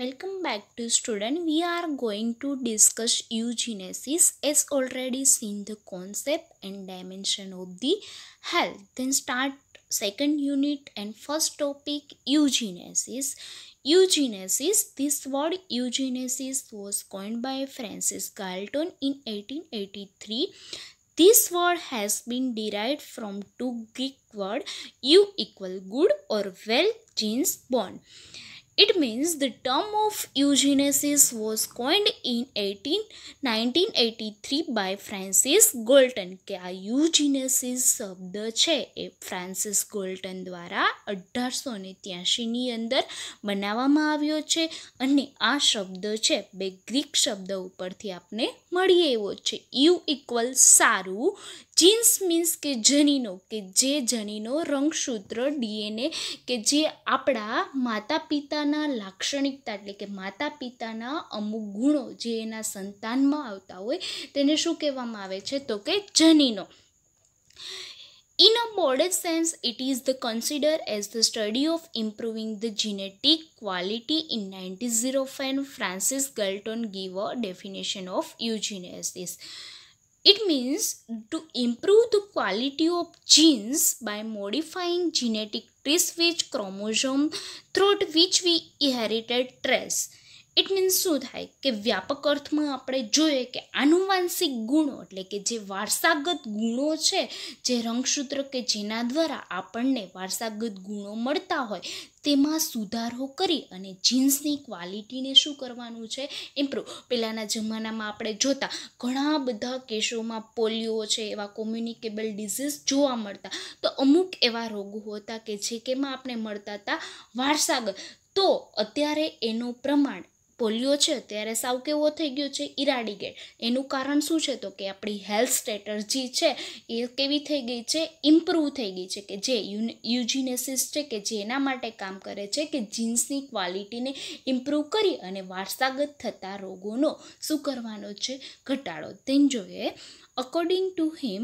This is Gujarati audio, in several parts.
Welcome back to student. We are going to discuss eugenesis as already seen the concept and dimension of the health. Then start second unit and first topic eugenesis. Eugenesis, this word eugenesis was coined by Francis Galton in 1883. This word has been derived from two Greek word eu equal good or well genes bond. It means the term of eugenesis was coined in 18, 1983 by Francis Galton કે આ યુજીનેસિસ શબ્દ છે એ ફ્રાન્સિસ ગોલ્ટન દ્વારા અઢારસો ને ત્યાસીની અંદર બનાવવામાં આવ્યો છે અને આ શબ્દ છે બે ગ્રીક શબ્દ ઉપરથી આપને મળીએ એવો છે યુ ઇક્વલ સારું જીન્સ મીન્સ કે જનીનો કે જે જનીનો રંગસૂત્ર ડીએનએ કે જે આપણા માતા પિતા પિતાના લાક્ષણિકતા એટલે કે માતા પિતાના અમુક ગુણો જે એના સંતાનમાં આવતા હોય તેને શું કહેવામાં આવે છે તો કે જનીનો In a modern sense, it is the considered as the study of improving the genetic quality. In 1905, Francis Galton gave a definition of eugenesis. It means to improve the quality of genes by modifying genetic Rhys-Phage chromosome through which we inherited traits. It means શું થાય કે વ્યાપક અર્થમાં આપણે જોઈએ કે આનુવાંશિક ગુણો એટલે કે જે વારસાગત ગુણો છે જે રંગસૂત્ર કે જેના દ્વારા આપણને વારસાગત ગુણો મળતા હોય તેમાં સુધારો કરી અને જીન્સની ક્વોલિટીને શું કરવાનું છે ઇમ્પ્રૂવ પહેલાંના જમાનામાં આપણે જોતા ઘણા બધા કેસોમાં પોલિયો છે એવા કોમ્યુનિકેબલ ડિઝીઝ જોવા મળતા તો અમુક એવા રોગો હતા કે જે કેમાં આપણે મળતા હતા વારસાગત તો અત્યારે એનું પ્રમાણ પોલિયો છે ત્યારે સાવ કેવો થઈ ગયો છે ઇરાડિકેટ એનું કારણ શું છે તો કે આપણી હેલ્થ સ્ટ્રેટર્જી છે એ કેવી થઈ ગઈ છે ઇમ્પ્રૂવ થઈ ગઈ છે કે જે યુજીનેસિસ છે કે જેના માટે કામ કરે છે કે જીન્સની ક્વોલિટીને ઇમ્પ્રૂવ કરી અને વારસાગત થતા રોગોનો શું કરવાનો છે ઘટાડો તેન જોઈએ according to him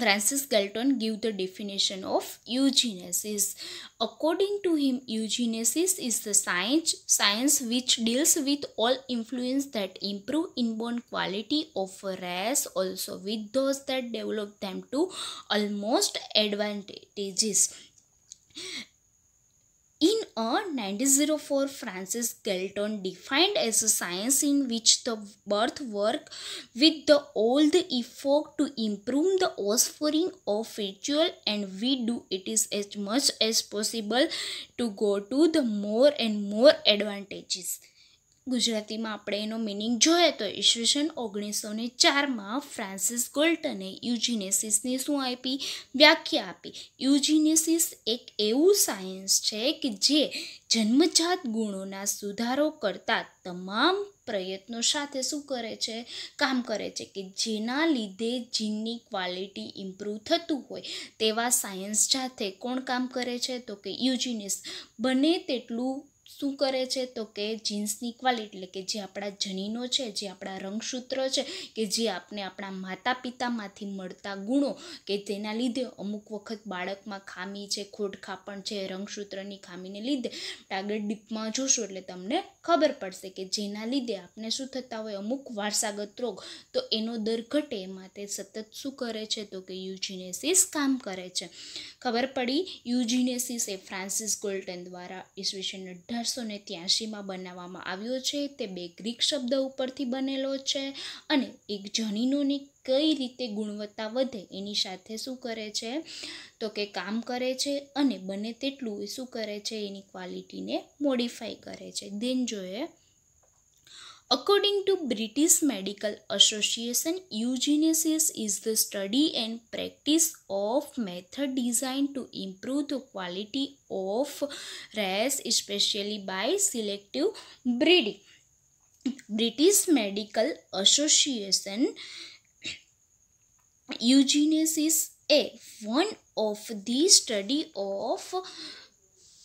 Francis Galton gave the definition of eugenesis. According to him, eugenesis is the science, science which deals with all influence that improve inborn quality of a race, also with those that develop them to almost advantages in a 1904, Francis Galton defined as a science in which the birth work with the old effort to improve the offspring of ritual, and we do it is as much as possible to go to the more and more advantages. ગુજરાતીમાં આપણે એનો મિનિંગ જોઈએ તો ઈસવીસન ઓગણીસો ને ચારમાં ફ્રાન્સિસ ગોલ્ટને યુજીનેસિસની શું આપી વ્યાખ્યા આપી યુજીનેસિસ એક એવું સાયન્સ છે કે જે જન્મજાત ગુણોના સુધારો કરતા તમામ પ્રયત્નો સાથે શું કરે છે કામ કરે છે કે જેના લીધે જીનની ક્વોલિટી ઇમ્પ્રૂવ થતું હોય તેવા સાયન્સ સાથે કોણ કામ કરે છે તો કે યુજીનિસ બને તેટલું શું કરે છે તો કે જીન્સની ક્વાલિટી એટલે કે જે આપણા જનીનો છે જે આપણા રંગસૂત્ર છે કે જે આપણે આપણા માતા પિતામાંથી મળતા ગુણો કે તેના લીધે અમુક વખત બાળકમાં ખામી છે ખોડખાપણ છે રંગસૂત્રની ખામીને લીધે ટાર્ગેટ ડીપમાં જોશો એટલે તમને ખબર પડશે કે જેના લીધે આપણે શું થતા હોય અમુક વારસાગત રોગ તો એનો દર ઘટે એ માટે સતત શું કરે છે તો કે યુજીનેસિસ કામ કરે છે ખબર પડી યુજીનેસીસ એ ફ્રાન્સિસ ગોલ્ટન દ્વારા ઈસવીસન અઢાર અઢારસો ને ત્યાસીમાં બનાવવામાં આવ્યો છે તે બે ગ્રીક શબ્દ ઉપરથી બનેલો છે અને એક જનીનોની કઈ રીતે ગુણવત્તા વધે એની સાથે શું કરે છે તો કે કામ કરે છે અને બને તેટલું એ શું કરે છે એની ક્વોલિટીને મોડિફાઈ કરે છે દેન જોઈએ According to British Medical Association, eugenesis is the study and practice of method designed to improve the quality of race, especially by selective breeding. British Medical Association eugenesis a one of the study of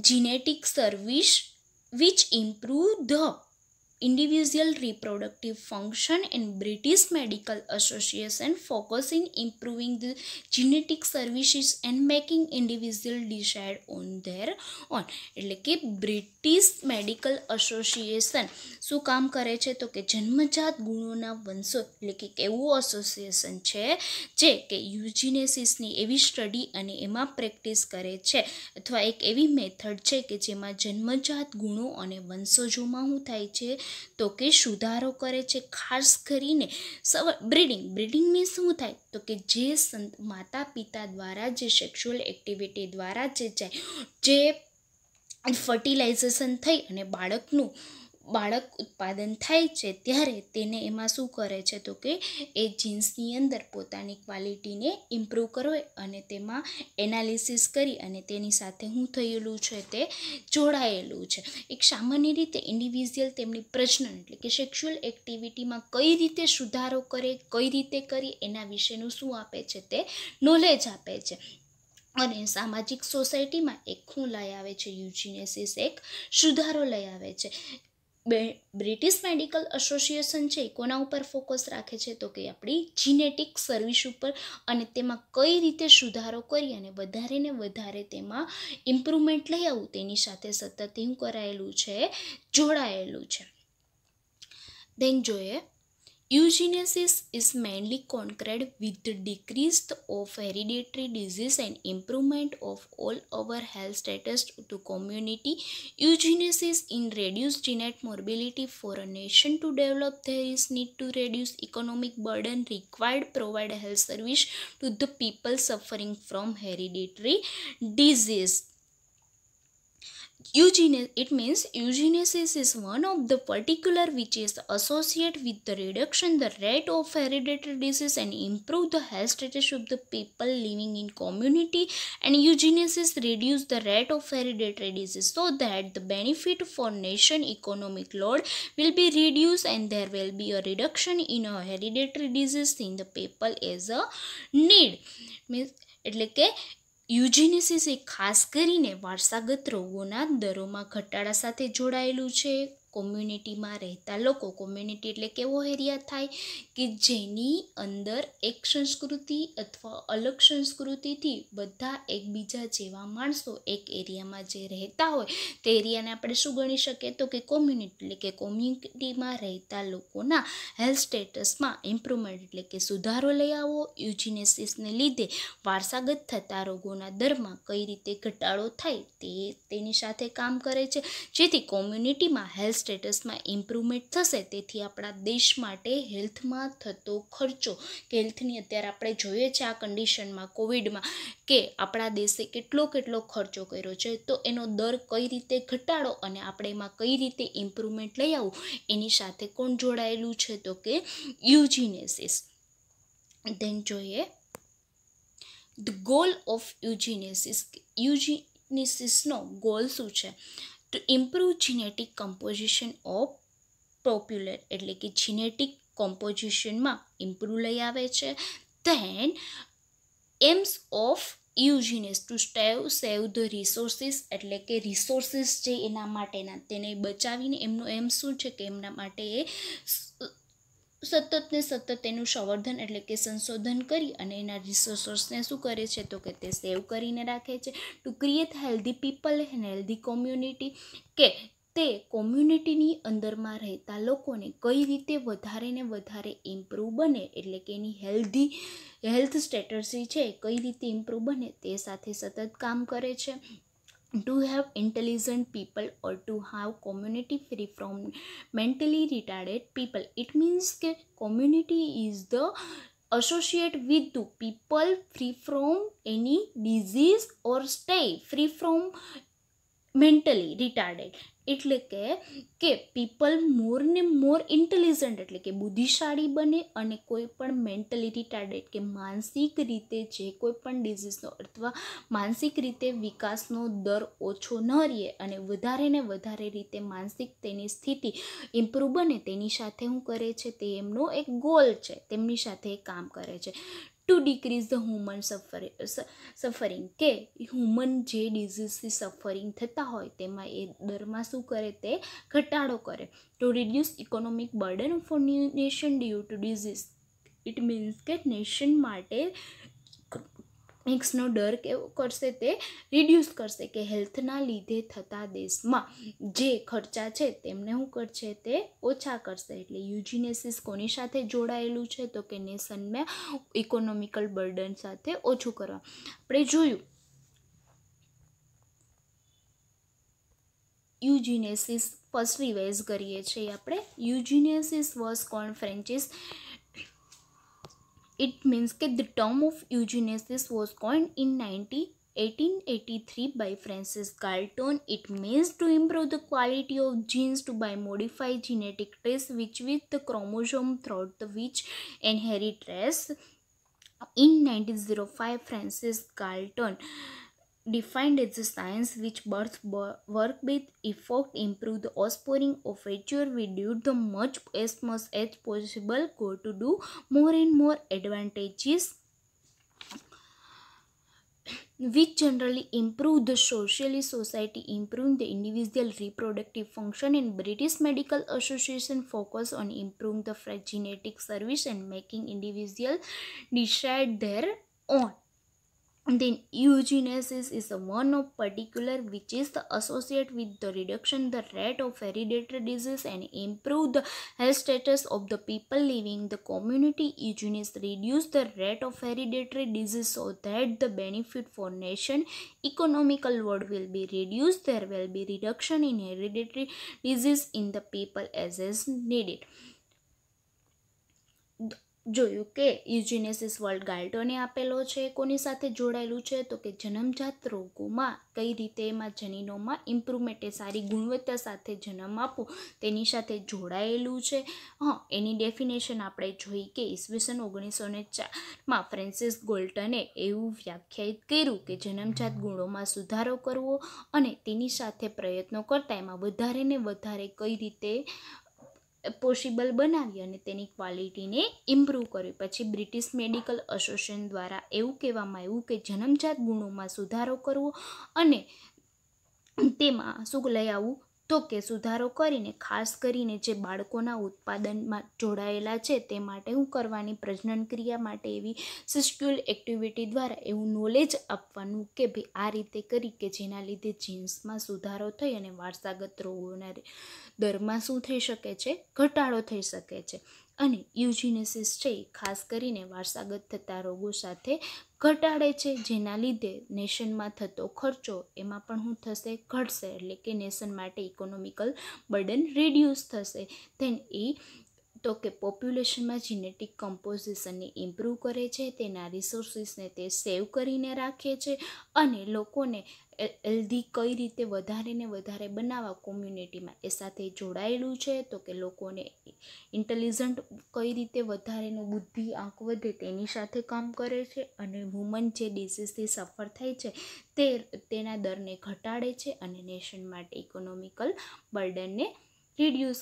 genetic service which improve the individual reproductive function and British Medical Association focusing improving the genetic services and making individual decide on their own એટલે કે બ્રિટિશ મેડિકલ એસોસિએશન શું કામ કરે છે તો કે જન્મજાત ગુણોના વંશો એટલે કે એવું એસોસિએશન છે જે કે યુજીનેસિસની એવી સ્ટડી અને એમાં પ્રેક્ટિસ કરે છે અથવા એક એવી મેથડ છે કે જેમાં જન્મજાત ગુણો અને વંશોજોમાં શું થાય છે તો કે સુધારો કરે છે ખાસ કરીને સવ બ્રિડિંગ બ્રિડિંગને શું થાય તો કે જે સંત માતા પિતા દ્વારા જે સેક્સ્યુઅલ એક્ટિવિટી દ્વારા જે જાય જે ફર્ટિલાઇઝેશન થઈ અને બાળકનું બાળક ઉત્પાદન થાય છે ત્યારે તેને એમાં શું કરે છે તો કે એ જીન્સની અંદર પોતાની ક્વોલિટીને ઇમ્પ્રૂવ કરવે અને તેમાં એનાલિસિસ કરી અને તેની સાથે હું થયેલું છે તે જોડાયેલું છે એક સામાન્ય રીતે ઇન્ડિવિઝ્યુઅલ તેમની પ્રજનન એટલે કે સેક્સ્યુઅલ એક્ટિવિટીમાં કઈ રીતે સુધારો કરે કઈ રીતે કરી એના વિશેનું શું આપે છે તે નોલેજ આપે છે અને સામાજિક સોસાયટીમાં એક શું લઈ આવે છે યુજીનેસિસ એક સુધારો લઈ આવે છે બે બ્રિટિશ મેડિકલ એસોસિએશન છે કોના ઉપર ફોકસ રાખે છે તો કે આપણી જીનેટિક સર્વિસ ઉપર અને તેમાં કઈ રીતે સુધારો કરી અને વધારે ને વધારે તેમાં ઇમ્પ્રુવમેન્ટ લઈ આવું તેની સાથે સતત હું કરાયેલું છે જોડાયેલું છે ધેન જોઈએ Eugenesis is mainly conquered with decrease of hereditary disease and improvement of all our health status to community. Eugenesis in reduce genetic morbidity for a nation to develop there is need to reduce economic burden required provide health service to the people suffering from hereditary disease. Eugenesis, it means eugenesis is one of the particular which is associated with the reduction the rate of hereditary disease and improve the health status of the people living in community and eugenesis reduce the rate of hereditary disease so that the benefit for nation economic load will be reduced and there will be a reduction in a hereditary disease in the people as a need means એટલે કે યુજીનેસીસ એ ખાસ કરીને વારસાગત રોગોના દરોમાં ઘટાડા સાથે જોડાયેલું છે કોમ્યુનિટીમાં રહેતા લોકો કોમ્યુનિટી એટલે કેવો એરિયા થાય કે જેની અંદર એક સંસ્કૃતિ અથવા અલગ સંસ્કૃતિથી બધા એકબીજા જેવા માણસો એક એરિયામાં જે રહેતા હોય તે એરિયાને આપણે શું ગણી શકીએ તો કે કોમ્યુનિટી એટલે કે કોમ્યુનિટીમાં રહેતા લોકોના હેલ્થ સ્ટેટસમાં ઇમ્પ્રુવમેન્ટ એટલે કે સુધારો લઈ આવો યુજીનેસિસને લીધે વારસાગત થતા રોગોના દરમાં કઈ રીતે ઘટાડો થાય તે તેની સાથે કામ કરે છે જેથી કોમ્યુનિટીમાં હેલ્થ સ્ટેટસમાં ઇમ્પ્રુવમેન્ટ થશે તેથી આપણા દેશ માટે હેલ્થમાં થતો ખર્ચો કે હેલ્થની અત્યારે આપણે જોઈએ છે આ કન્ડિશનમાં કોવિડમાં કે આપણા દેશે કેટલો કેટલો ખર્ચો કર્યો છે તો એનો દર કઈ રીતે ઘટાડો અને આપણે એમાં કઈ રીતે ઇમ્પ્રુવમેન્ટ લઈ આવવું એની સાથે કોણ જોડાયેલું છે તો કે યુજીનેસિસ દેન જોઈએ ધ ગોલ ઓફ યુજીનેસિસ યુજી ગોલ શું છે to improve genetic composition of popular એટલે કે જીનેટિક કોમ્પોઝિશનમાં ઇમ્પ્રૂવ લઈ આવે છે then aims of eugenics to stave save the resources એટલે કે રિસોર્સિસ જે એના માટેના તેને બચાવીને એમનું એમ શું છે કે એમના માટે સતત ને સતત એનું સંવર્ધન એટલે કે સંશોધન કરી અને એના રિસોર્સને શું કરે છે તો કે તે સેવ કરીને રાખે છે to create healthy people and healthy community કે તે કોમ્યુનિટીની અંદરમાં રહેતા લોકોને કઈ રીતે વધારે ને વધારે ઇમ્પ્રૂવ બને એટલે કે એની હેલ્ધી હેલ્થ સ્ટેટસી છે કઈ રીતે ઇમ્પ્રૂવ બને તે સાથે સતત કામ કરે છે to have intelligent people or to have community free from mentally retarded people it means that community is the associate with the people free from any disease or stay free from mentally retarded એટલે કે કે પીપલ મોર ને મોર ઇન્ટેલિજન્ટ એટલે કે બુદ્ધિશાળી બને અને કોઈ પણ મેન્ટલિટી ટાર્ગેટ કે માનસિક રીતે જે કોઈ પણ ડિઝીઝનો અથવા માનસિક રીતે વિકાસનો દર ઓછો ન રહે અને વધારે ને વધારે રીતે માનસિક તેની સ્થિતિ ઇમ્પ્રૂવ બને તેની સાથે હું કરે છે તે એમનો એક ગોલ છે તેમની સાથે કામ કરે છે to decrease the human suffering કે હ્યુમન જે ડિઝીઝથી સફરિંગ થતા હોય તેમાં એ દરમાં શું કરે તે ઘટાડો કરે to reduce economic burden for new nation due to disease it means કે નેશન માટે એક્સનો ડર કેવો કરશે તે રિડ્યુસ કરશે કે હેલ્થના લીધે થતા દેશમાં જે ખર્ચા છે તેમને શું કરશે તે ઓછા કરશે એટલે યુજીનેસિસ કોની સાથે જોડાયેલું છે તો કે નેશનમાં ઇકોનોમિકલ બર્ડન સાથે ઓછું કરવા આપણે જોયું યુજીનેસિસ ફર્સ્ટ રિવાઇઝ કરીએ છીએ આપણે eugenics was conferences it means that the term of eugenesis was coined in 1883 by Francis Galton. It means to improve the quality of genes to by modify genetic traits which with the chromosome throughout the which inherit traits. In 1905, Francis Galton defined as a science which both work with effort improve the offspring of future we do the much as much as possible go to do more and more advantages which generally improve the socially society improving the individual reproductive function and british medical association focus on improving the genetic service and making individual decide their own then eugenesis is the one of particular which is the associate with the reduction the rate of hereditary disease and improve the health status of the people living the community eugenics reduce the rate of hereditary disease so that the benefit for nation economical world will be reduced there will be reduction in hereditary disease in the people as is needed જોયું કે યુજીનેસિસ વર્લ્ડ ગાલ્ટોને આપેલો છે કોની સાથે જોડાયેલું છે તો કે જન્મજાત રોગોમાં કઈ રીતે એમાં જનીનોમાં ઇમ્પ્રુવમેન્ટ એ સારી ગુણવત્તા સાથે જન્મ આપવો તેની સાથે જોડાયેલું છે હા એની ડેફિનેશન આપણે જોઈ કે ઈસવીસન ઓગણીસો ને ચારમાં ફ્રેન્સિસ ગોલ્ટને એવું વ્યાખ્યાયિત કર્યું કે જન્મજાત ગુણોમાં સુધારો કરવો અને તેની સાથે પ્રયત્નો કરતાં એમાં વધારે ને વધારે કઈ રીતે પોસિબલ બનાવી અને તેની ક્વોલિટીને ઇમ્પ્રૂવ કરવી પછી બ્રિટિશ મેડિકલ એસોસિએશન દ્વારા એવું કહેવામાં આવ્યું કે જન્મજાત ગુણોમાં સુધારો કરવો અને તેમાં શું લઈ આવવું તો કે સુધારો કરીને ખાસ કરીને જે બાળકોના ઉત્પાદનમાં જોડાયેલા છે તે માટે હું કરવાની પ્રજનન ક્રિયા માટે એવી સિસ્ક્યુલ એક્ટિવિટી દ્વારા એવું નોલેજ આપવાનું કે ભાઈ આ રીતે કરી કે જેના લીધે જીન્સમાં સુધારો થઈ અને વારસાગત રોગોના દરમાં શું થઈ શકે છે ઘટાડો થઈ શકે છે અને છે ખાસ કરીને વારસાગત થતા રોગો સાથે ઘટાડે છે જેના લીધે નેશનમાં થતો ખર્ચો એમાં પણ હું થશે ઘટશે એટલે કે નેશન માટે ઇકોનોમિકલ બર્ડન રિડ્યુસ થશે ધેન એ તો કે પોપ્યુલેશનમાં જીનેટિક કમ્પોઝિશનને ઇમ્પ્રૂવ કરે છે તેના રિસોર્સિસને તે સેવ કરીને રાખે છે અને લોકોને હેલ્ધી કઈ રીતે વધારે ને વધારે બનાવવા કોમ્યુનિટીમાં એ સાથે જોડાયેલું છે તો કે લોકોને ઇન્ટેલિજન્ટ કઈ રીતે વધારેનું બુદ્ધિ આંક વધે તેની સાથે કામ કરે છે અને વુમન જે ડિસીઝથી સફર થાય છે તે તેના દરને ઘટાડે છે અને નેશન માટે ઇકોનોમિકલ બર્ડનને રિડ્યુસ